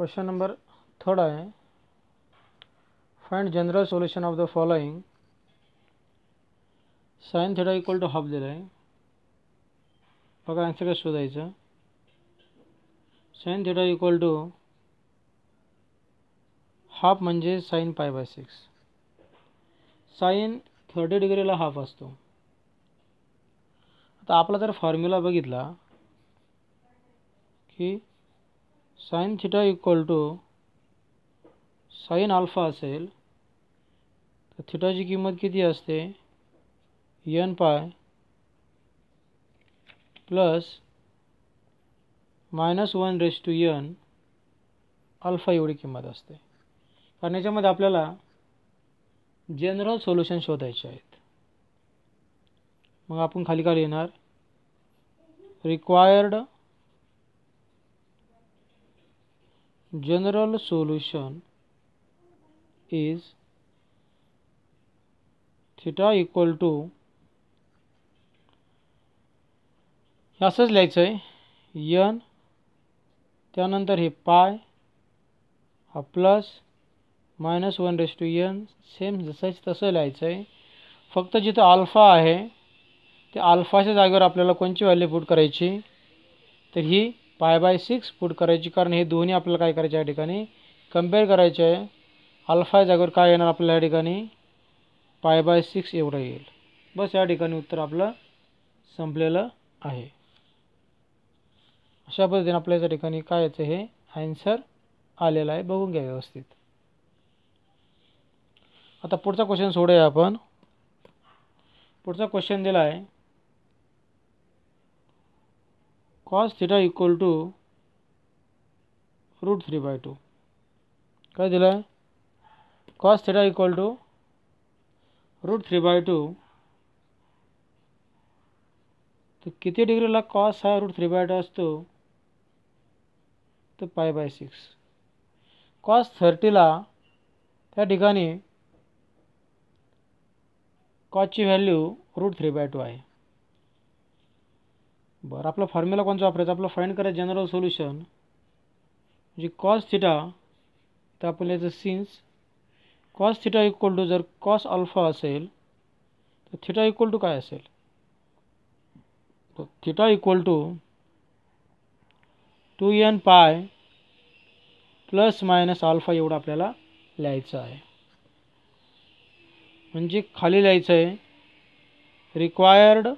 question number third है find general solution of the following sine theta equal to half दिला आहे बघा answer कसं sine theta equal to half मजे sine pi by six sine thirty डिग्रीला half असतो आता आपला जर फॉर्म्युला बगित कि sine theta equal to sine alpha असेल तर थिटाची किंमत किती असते n pi plus minus one raise to n alpha एवढी किंमत असते कारण याच्यामध्ये आपल्याला जनरल सोल्युशन शोधायचे आहेत मग आपण खाली खाली येणार required general solution is theta equal to असंच लिहायचं आहे यन त्यानंतर पाय हा plus minus one raise to n same जसंच तस लिया आहे फक्त जिथं आल्फा आहे त्या आल्फाच्या जागेवर आपल्याला कोणची व्हॅल्यू पुट करायची तर ही पाय बाय सिक्स पुट करायची कारण हे दोन्ही आपल्याला काय करायचे या ठिकाणी कम्पेअर करायचे आहे अल्फा जागेवर काय येणार आपल्याला या ठिकाणी पाय बाय सिक्स एवढं येईल बस या ठिकाणी उत्तर आपलं संपलेलं आहे अशा पद्धतीने आपल्या या ठिकाणी काय याचं हे आन्सर आलेलं आहे बघून घ्या व्यवस्थित आता पुढचा क्वेश्चन सोडूया आपण पुढचा क्वेश्चन दिला आहे cos theta equal to root three by two क्या दिला है cos theta equal to root three by two तो किती डिग्रीला कॉस हा रूट थ्री बाय टू असतो तर पाय बाय सिक्स कॉस थर्टीला त्या ठिकाणी कॉसची value root three by two आहे बर आपला फॉर्म्युला कोणचा वापरायचा आपला फाईंड करायचं जनरल सोल्यूशन म्हणजे कॉस थीटा तो आपल्याला याचं since cos theta equal to जर कॉस अल्फा असेल तर थिटा इक्वल टू का असेल तर equal to two n pi plus minus alpha एवड आपल्याला लिहायचं खाली लिया आहे required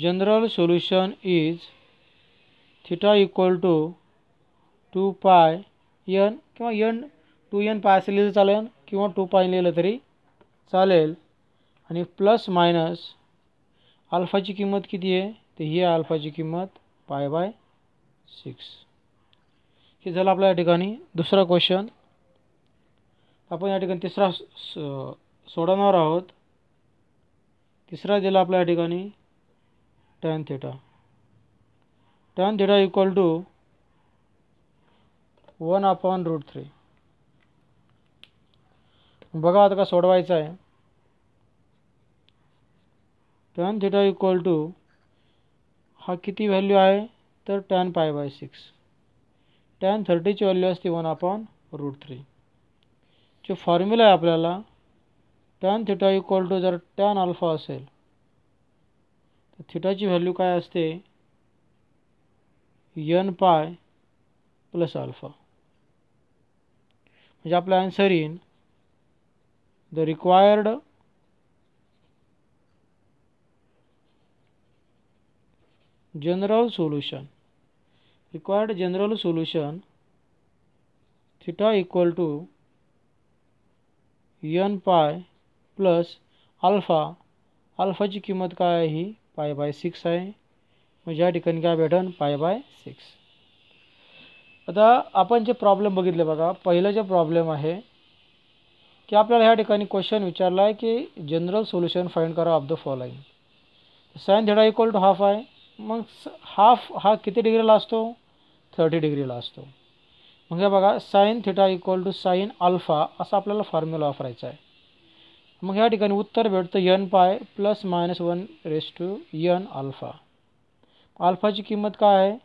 general solution is theta equal to 2 pi n किंवा n टू एन पाय असं लिहिलं चालेल किंवा 2 पाय लिहिलं तरी चालेल आणि प्लस मायनस अल्फाची किंमत किती आहे तर ही आहे अल्फाची किंमत पाय बाय सिक्स हे झालं आपल्या या ठिकाणी दुसरा क्वेश्चन आपण या ठिकाणी तिसरा सोडवणार आहोत तिसरा दिला आपल्या या ठिकाणी tan theta tan theta equal to one upon root three बघा आता का सोडवायचं आहे टॅन थिटा इक्वल टू हा कि वैल्यू है तो tan five by six tan thirty थर्टीची वैल्यू आती वन अपॉन रूट थ्री जो फॉर्म्युला है अपने टॅन थिटा इक्वल टू जर टेन अल्फा असेल तो थीटा की वैल्यू का यन पाय प्लस अल्फा अपने answer in the required general solution required general solution theta equal to n pi plus alpha alpha की किमत का है ही पाय बाय सिक्स है मैं या क्या भेटन पाय बाय सिक्स आता अपन जे प्रॉब्लम बगित बघा जो जे है कि की आपल्याला क्वेश्चन विचारला है कि जनरल सोल्यूशन फाइंड करा of the following sine theta equal to half है मग हाफ हा कि डिग्री लो थर्टी डिग्री लो मग बगा sine theta equal to sine alpha अपने फॉर्म्यूला फॉर्म्युला वापरायचा मग या ठिकाणी उत्तर भेटतं n pi plus minus one raise to n alpha अल्फाची किंमत काय आहे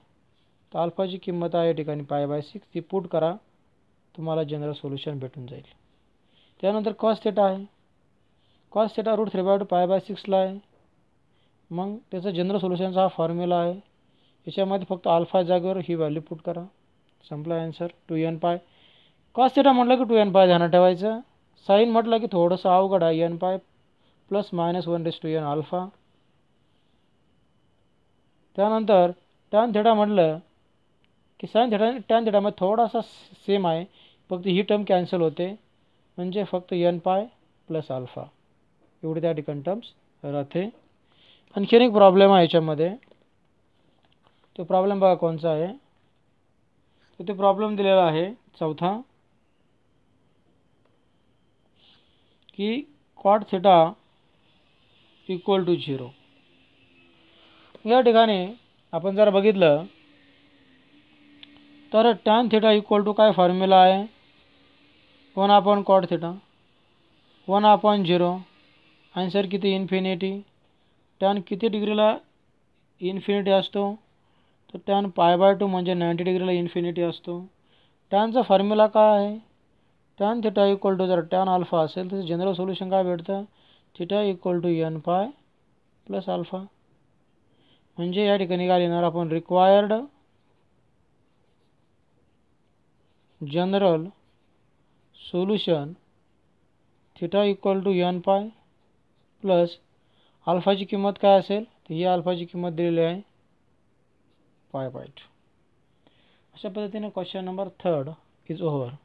तर अल्फाची किंमत आहे या ठिकाणी पाय बाय सिक्स ती पुट करा तुम्हाला जनरल सोल्युशन भेटून जाईल त्यानंतर कॉस थेटा आहे cos theta root three by two pi by सिक्सला आहे मग त्याचा जनरल सोल्युशनचा हा फॉर्म्युला आहे याच्यामध्ये फक्त अल्फा जागेवर ही व्हॅल्यू पुट करा संपला answer two n pi cos theta म्हटलं की टू एन पाय ध्यानात ठेवायचं मटल మట్లకి थोड़ा सा గడ n pi plus minus one raise to n alpha त्यानंतर टॅन थेटा म्हटलं की सायन थेटा आणि टॅन थेटामध्ये थोडासा सेम है फक्त ही टर्म कैंसल होते म्हणजे फक्त एन पाय प्लस आल्फा एवढे त्या ठिकाणी टर्म्स रहते आणखीन एक प्रॉब्लेम आहे याच्यामध्ये तो प्रॉब्लम बघा है तो प्रॉब्लम दिल्ला है चौथा की cot theta equal to zero या ठिकाणी आपण जर बघितलं तर टॅन थिटा इक्वल टू काय फॉर्म्युला आहे one upon cot theta one upon zero answer किती इन्फिनिटी टॅन किती डिग्रीला इन्फिनिटी असतो तर टॅन पाय बाय टू म्हणजे नाईंटी डिग्रीला इन्फिनिटी असतो टॅनचा फॉर्म्युला काय आहे tan theta equal टू जरा tan alpha से तो जनरल सोल्यूशन का भेटतं theta equal to n pi plus alpha म्हणजे या ठिकाणी काय required general solution theta equal to n pi plus अल्फाची किंमत काय असेल तर ही अल्फाची किंमत दिलेली आहे पाय बाय अशा पद्धति question number third is over